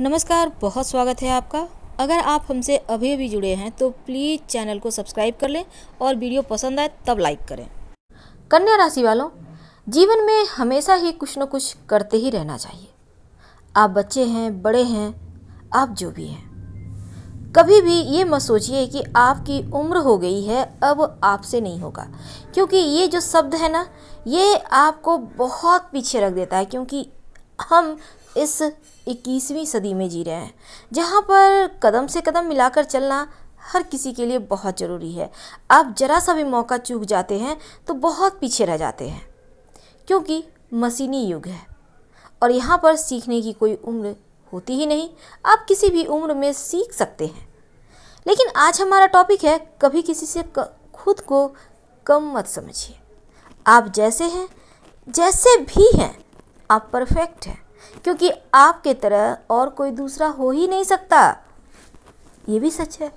नमस्कार बहुत स्वागत है आपका अगर आप हमसे अभी भी जुड़े हैं तो प्लीज़ चैनल को सब्सक्राइब कर लें और वीडियो पसंद आए तब लाइक करें कन्या राशि वालों जीवन में हमेशा ही कुछ न कुछ करते ही रहना चाहिए आप बच्चे हैं बड़े हैं आप जो भी हैं कभी भी ये मत सोचिए कि आपकी उम्र हो गई है अब आपसे नहीं होगा क्योंकि ये जो शब्द है ना ये आपको बहुत पीछे रख देता है क्योंकि हम इस इक्कीसवीं सदी में जी रहे हैं जहाँ पर कदम से कदम मिलाकर चलना हर किसी के लिए बहुत ज़रूरी है आप ज़रा सा भी मौका चूक जाते हैं तो बहुत पीछे रह जाते हैं क्योंकि मशीनी युग है और यहाँ पर सीखने की कोई उम्र होती ही नहीं आप किसी भी उम्र में सीख सकते हैं लेकिन आज हमारा टॉपिक है कभी किसी से क, खुद को कम मत समझिए आप जैसे हैं जैसे भी हैं आप परफेक्ट हैं क्योंकि आपके तरह और कोई दूसरा हो ही नहीं सकता ये भी सच है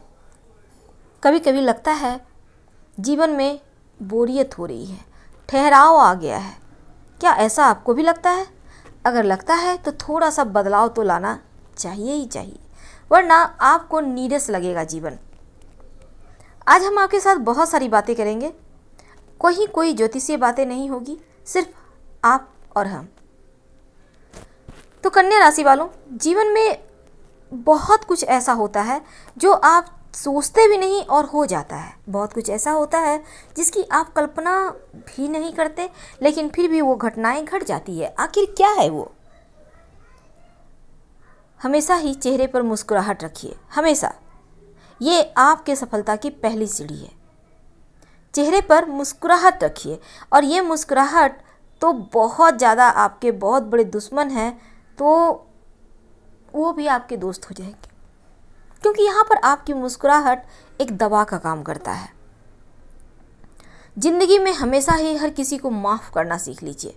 कभी कभी लगता है जीवन में बोरियत हो रही है ठहराव आ गया है क्या ऐसा आपको भी लगता है अगर लगता है तो थोड़ा सा बदलाव तो लाना चाहिए ही चाहिए वरना आपको नीरस लगेगा जीवन आज हम आपके साथ बहुत सारी बातें करेंगे कोई कोई ज्योतिषीय बातें नहीं होगी सिर्फ आप और हम तो कन्या राशि वालों जीवन में बहुत कुछ ऐसा होता है जो आप सोचते भी नहीं और हो जाता है बहुत कुछ ऐसा होता है जिसकी आप कल्पना भी नहीं करते लेकिन फिर भी वो घटनाएं घट जाती है आखिर क्या है वो हमेशा ही चेहरे पर मुस्कुराहट रखिए हमेशा ये आपके सफलता की पहली सीढ़ी है चेहरे पर मुस्कुराहट रखिए और ये मुस्कुराहट तो बहुत ज़्यादा आपके बहुत बड़े दुश्मन हैं तो वो भी आपके दोस्त हो जाएंगे क्योंकि यहाँ पर आपकी मुस्कुराहट एक दवा का काम करता है ज़िंदगी में हमेशा ही हर किसी को माफ़ करना सीख लीजिए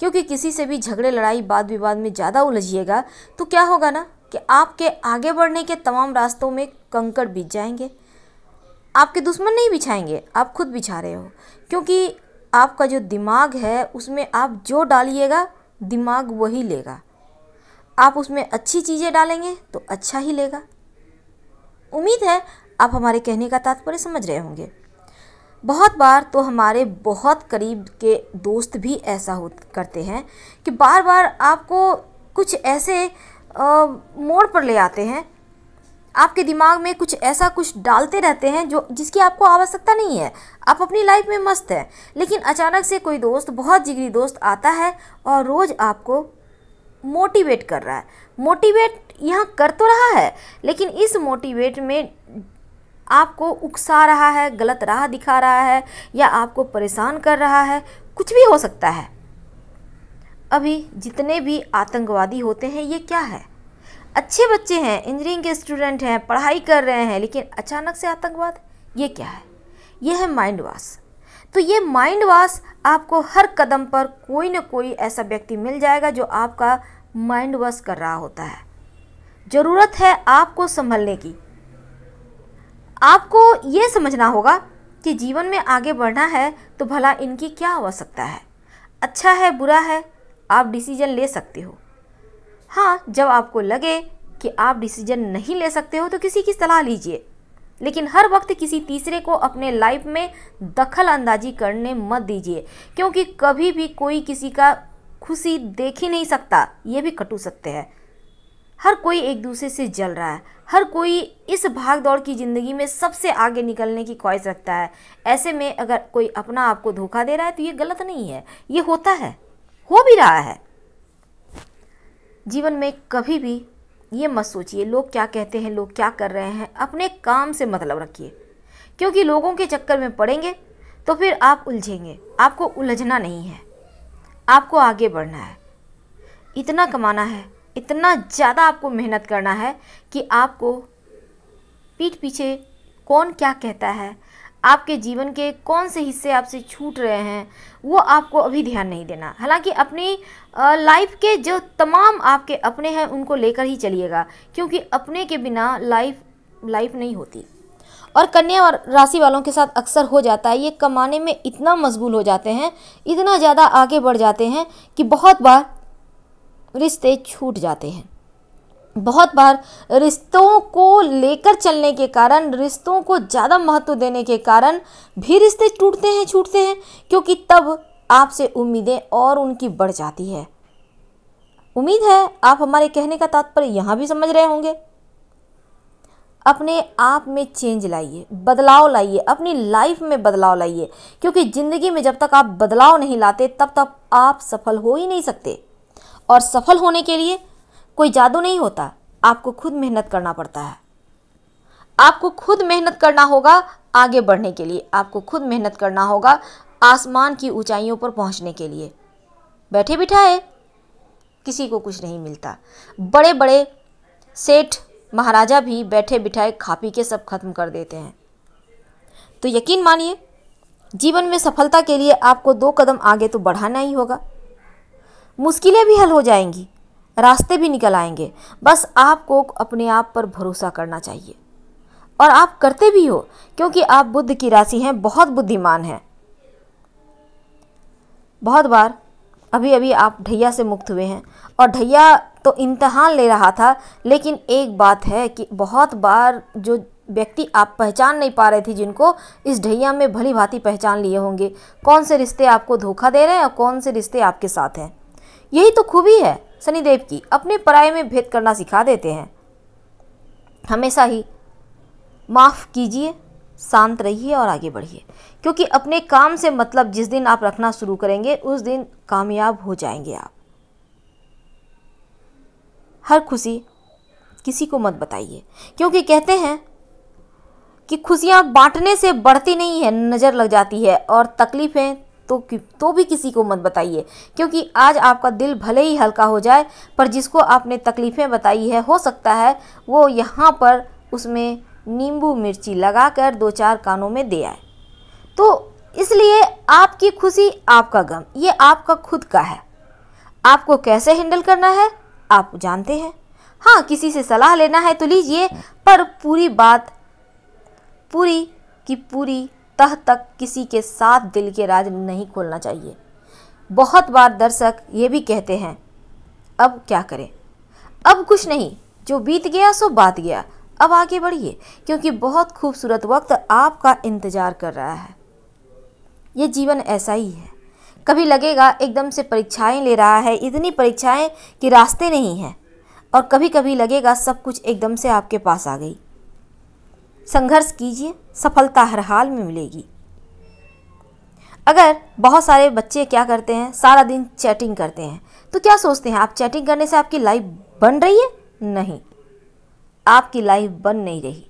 क्योंकि किसी से भी झगड़े लड़ाई वाद विवाद में ज़्यादा उलझिएगा तो क्या होगा ना कि आपके आगे बढ़ने के तमाम रास्तों में कंकड़ बिछ जाएंगे आपके दुश्मन नहीं बिछाएंगे आप खुद बिछा रहे हो क्योंकि आपका जो दिमाग है उसमें आप जो डालिएगा दिमाग वही लेगा आप उसमें अच्छी चीज़ें डालेंगे तो अच्छा ही लेगा उम्मीद है आप हमारे कहने का तात्पर्य समझ रहे होंगे बहुत बार तो हमारे बहुत करीब के दोस्त भी ऐसा हो करते हैं कि बार बार आपको कुछ ऐसे आ, मोड़ पर ले आते हैं आपके दिमाग में कुछ ऐसा कुछ डालते रहते हैं जो जिसकी आपको आवश्यकता नहीं है आप अपनी लाइफ में मस्त हैं लेकिन अचानक से कोई दोस्त बहुत जिगरी दोस्त आता है और रोज़ आपको मोटिवेट कर रहा है मोटिवेट यहाँ कर तो रहा है लेकिन इस मोटिवेट में आपको उकसा रहा है गलत राह दिखा रहा है या आपको परेशान कर रहा है कुछ भी हो सकता है अभी जितने भी आतंकवादी होते हैं ये क्या है अच्छे बच्चे हैं इंजीनियरिंग के स्टूडेंट हैं पढ़ाई कर रहे हैं लेकिन अचानक से आतंकवाद ये क्या है ये है माइंड वॉश तो ये माइंड वॉश आपको हर कदम पर कोई ना कोई ऐसा व्यक्ति मिल जाएगा जो आपका माइंड वॉश कर रहा होता है ज़रूरत है आपको संभलने की आपको ये समझना होगा कि जीवन में आगे बढ़ना है तो भला इनकी क्या आवश्यकता है अच्छा है बुरा है आप डिसीजन ले सकते हो हाँ जब आपको लगे कि आप डिसीजन नहीं ले सकते हो तो किसी की सलाह लीजिए लेकिन हर वक्त किसी तीसरे को अपने लाइफ में दखल अंदाजी करने मत दीजिए क्योंकि कभी भी कोई किसी का खुशी देख ही नहीं सकता ये भी कटु सकते हैं हर कोई एक दूसरे से जल रहा है हर कोई इस भाग दौड़ की ज़िंदगी में सबसे आगे निकलने की ख्वाहिश रखता है ऐसे में अगर कोई अपना आपको धोखा दे रहा है तो ये गलत नहीं है ये होता है हो भी रहा है जीवन में कभी भी ये मत सोचिए लोग क्या कहते हैं लोग क्या कर रहे हैं अपने काम से मतलब रखिए क्योंकि लोगों के चक्कर में पड़ेंगे तो फिर आप उलझेंगे आपको उलझना नहीं है आपको आगे बढ़ना है इतना कमाना है इतना ज़्यादा आपको मेहनत करना है कि आपको पीठ पीछे कौन क्या कहता है आपके जीवन के कौन से हिस्से आपसे छूट रहे हैं वो आपको अभी ध्यान नहीं देना हालांकि अपनी लाइफ के जो तमाम आपके अपने हैं उनको लेकर ही चलिएगा क्योंकि अपने के बिना लाइफ लाइफ नहीं होती और कन्या और राशि वालों के साथ अक्सर हो जाता है ये कमाने में इतना मशगूल हो जाते हैं इतना ज़्यादा आगे बढ़ जाते हैं कि बहुत बार रिश्ते छूट जाते हैं बहुत बार रिश्तों को लेकर चलने के कारण रिश्तों को ज़्यादा महत्व देने के कारण भी रिश्ते टूटते हैं छूटते हैं क्योंकि तब आपसे उम्मीदें और उनकी बढ़ जाती है उम्मीद है आप हमारे कहने का तात्पर्य यहाँ भी समझ रहे होंगे अपने आप में चेंज लाइए बदलाव लाइए अपनी लाइफ में बदलाव लाइए क्योंकि ज़िंदगी में जब तक आप बदलाव नहीं लाते तब तक आप सफल हो ही नहीं सकते और सफल होने के लिए कोई जादू नहीं होता आपको खुद मेहनत करना पड़ता है आपको खुद मेहनत करना होगा आगे बढ़ने के लिए आपको खुद मेहनत करना होगा आसमान की ऊंचाइयों पर पहुंचने के लिए बैठे बिठाए किसी को कुछ नहीं मिलता बड़े बड़े सेठ महाराजा भी बैठे बिठाए खा पी के सब खत्म कर देते हैं तो यकीन मानिए जीवन में सफलता के लिए आपको दो कदम आगे तो बढ़ाना ही होगा मुश्किलें भी हल हो जाएंगी रास्ते भी निकल आएंगे बस आपको अपने आप पर भरोसा करना चाहिए और आप करते भी हो क्योंकि आप बुद्ध की राशि हैं बहुत बुद्धिमान हैं बहुत बार अभी अभी आप ढैया से मुक्त हुए हैं और ढैया तो इम्तहान ले रहा था लेकिन एक बात है कि बहुत बार जो व्यक्ति आप पहचान नहीं पा रहे थे जिनको इस ढैया में भली भांति पहचान लिए होंगे कौन से रिश्ते आपको धोखा दे रहे हैं और कौन से रिश्ते आपके साथ हैं यही तो खूबी है शनिदेव की अपने पराये में भेद करना सिखा देते हैं हमेशा ही माफ़ कीजिए शांत रहिए और आगे बढ़िए क्योंकि अपने काम से मतलब जिस दिन आप रखना शुरू करेंगे उस दिन कामयाब हो जाएंगे आप हर खुशी किसी को मत बताइए क्योंकि कहते हैं कि खुशियां बांटने से बढ़ती नहीं है नज़र लग जाती है और तकलीफ़ें तो तो भी किसी को मत बताइए क्योंकि आज आपका दिल भले ही हल्का हो जाए पर जिसको आपने तकलीफ़ें बताई है हो सकता है वो यहाँ पर उसमें नींबू मिर्ची लगा कर दो चार कानों में दे आए तो इसलिए आपकी खुशी आपका गम ये आपका खुद का है आपको कैसे हैंडल करना है आप जानते हैं हाँ किसी से सलाह लेना है तो लीजिए पर पूरी बात पूरी की पूरी तह तक किसी के साथ दिल के राज नहीं खोलना चाहिए बहुत बार दर्शक ये भी कहते हैं अब क्या करें अब कुछ नहीं जो बीत गया सो बात गया अब आगे बढ़िए क्योंकि बहुत खूबसूरत वक्त आपका इंतज़ार कर रहा है ये जीवन ऐसा ही है कभी लगेगा एकदम से परीक्षाएं ले रहा है इतनी परीक्षाएं कि रास्ते नहीं हैं और कभी कभी लगेगा सब कुछ एकदम से आपके पास आ गई संघर्ष कीजिए सफलता हर हाल में मिलेगी अगर बहुत सारे बच्चे क्या करते हैं सारा दिन चैटिंग करते हैं तो क्या सोचते हैं आप चैटिंग करने से आपकी लाइफ बन रही है नहीं आपकी लाइफ बन नहीं रही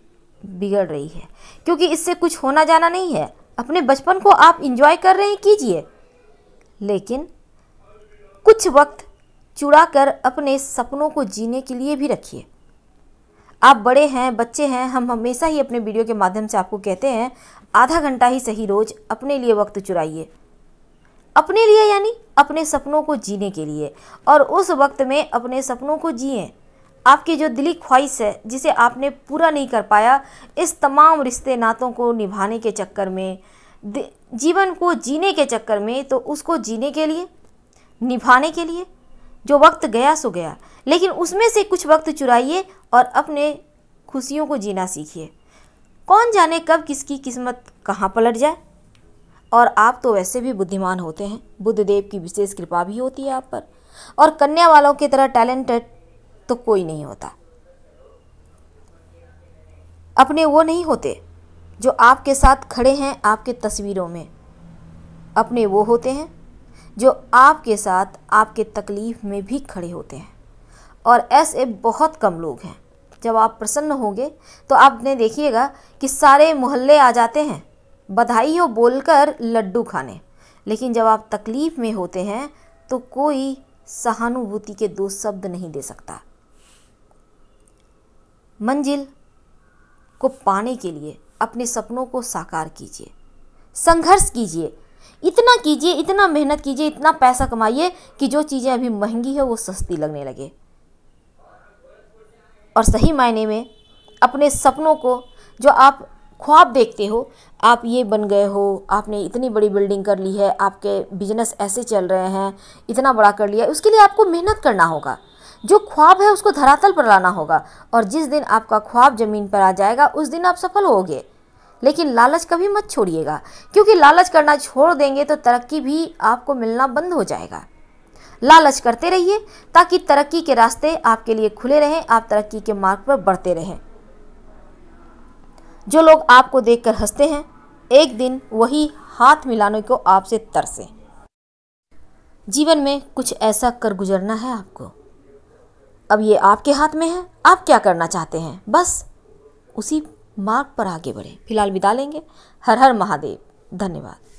बिगड़ रही है क्योंकि इससे कुछ होना जाना नहीं है अपने बचपन को आप इंजॉय कर रहे हैं कीजिए लेकिन कुछ वक्त चुड़ा कर अपने सपनों को जीने के लिए भी रखिए आप बड़े हैं बच्चे हैं हम हमेशा ही अपने वीडियो के माध्यम से आपको कहते हैं आधा घंटा ही सही रोज़ अपने लिए वक्त चुराइए अपने लिए यानी अपने सपनों को जीने के लिए और उस वक्त में अपने सपनों को जिए आपकी जो दिली ख्वाहिश है जिसे आपने पूरा नहीं कर पाया इस तमाम रिश्ते नातों को निभाने के चक्कर में जीवन को जीने के चक्कर में तो उसको जीने के लिए निभाने के लिए जो वक्त गया सो गया लेकिन उसमें से कुछ वक्त चुराइए और अपने खुशियों को जीना सीखिए कौन जाने कब किसकी किस्मत कहाँ पलट जाए और आप तो वैसे भी बुद्धिमान होते हैं बुद्धदेव की विशेष कृपा भी होती है आप पर और कन्या वालों की तरह टैलेंटेड तो कोई नहीं होता अपने वो नहीं होते जो आपके साथ खड़े हैं आपके तस्वीरों में अपने वो होते हैं जो आपके साथ आपके तकलीफ़ में भी खड़े होते हैं और ऐसे बहुत कम लोग हैं जब आप प्रसन्न होंगे तो आपने देखिएगा कि सारे मोहल्ले आ जाते हैं बधाई हो बोलकर लड्डू खाने लेकिन जब आप तकलीफ़ में होते हैं तो कोई सहानुभूति के दो शब्द नहीं दे सकता मंजिल को पाने के लिए अपने सपनों को साकार कीजिए संघर्ष कीजिए इतना कीजिए इतना मेहनत कीजिए इतना पैसा कमाइए कि जो चीज़ें अभी महंगी है वो सस्ती लगने लगे और सही मायने में अपने सपनों को जो आप ख्वाब देखते हो आप ये बन गए हो आपने इतनी बड़ी बिल्डिंग कर ली है आपके बिजनेस ऐसे चल रहे हैं इतना बड़ा कर लिया उसके लिए आपको मेहनत करना होगा जो ख्वाब है उसको धरातल पर लाना होगा और जिस दिन आपका ख्वाब ज़मीन पर आ जाएगा उस दिन आप सफल होगे लेकिन लालच कभी मत छोड़िएगा क्योंकि लालच करना छोड़ देंगे तो तरक्की भी आपको मिलना बंद हो जाएगा लालच करते रहिए ताकि तरक्की के रास्ते आपके लिए खुले रहें आप तरक्की के मार्ग पर बढ़ते रहें जो लोग आपको देखकर हंसते हैं एक दिन वही हाथ मिलाने को आपसे तरसे जीवन में कुछ ऐसा कर गुजरना है आपको अब ये आपके हाथ में है आप क्या करना चाहते हैं बस उसी मार्ग पर आगे बढ़ें फिलहाल विदा लेंगे हर हर महादेव धन्यवाद